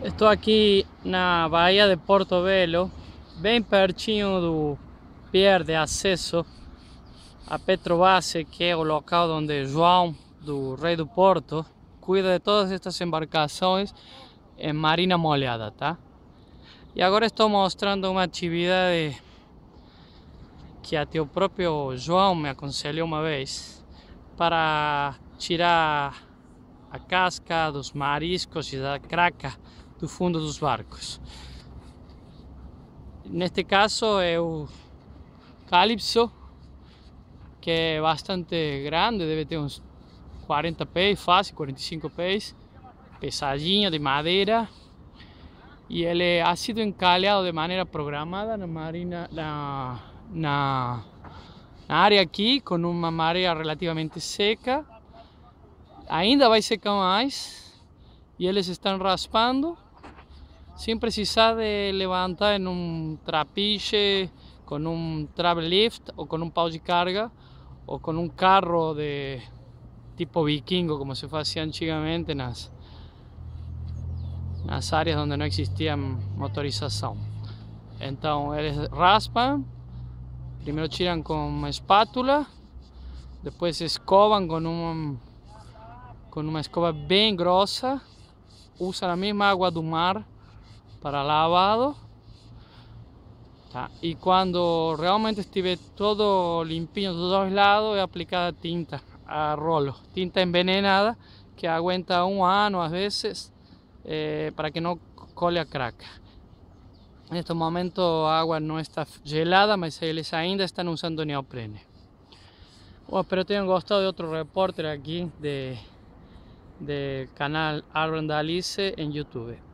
Estou aqui na Bahia de Porto Belo, bem pertinho do pier de acesso a Petrobase, que é o local onde João, do rei do Porto, cuida de todas estas embarcações em marina molhada, tá? E agora estou mostrando uma atividade que até o próprio João me aconselhou uma vez para tirar a casca dos mariscos e da craca do fundo dos barcos. Neste caso é o Calypso, que é bastante grande, deve ter uns 40 pés, fácil, 45 pés, pesadinho, de madeira. E ele ha sido encalhado de maneira programada na marina, na, na, na área aqui, com uma maré relativamente seca. Ainda vai secar mais, e eles estão raspando sin precisar de levantar en un trapiche, con un travel lift o con un de carga o con un carro de tipo vikingo como se hacía antiguamente en las, en las áreas donde no existía motorización. Entonces raspan, primero tiran con una espátula, después escoban con un con una escoba bien grossa, usan la misma agua del mar para lavado y cuando realmente estuve todo limpio de dos lados he aplicado tinta a rolo tinta envenenada que aguanta un año a veces eh, para que no cole a craca en estos momentos agua no está gelada mas ellos ainda están usando neoprene bueno, espero tengan gustado de otro reporter aquí de del canal Andalice en YouTube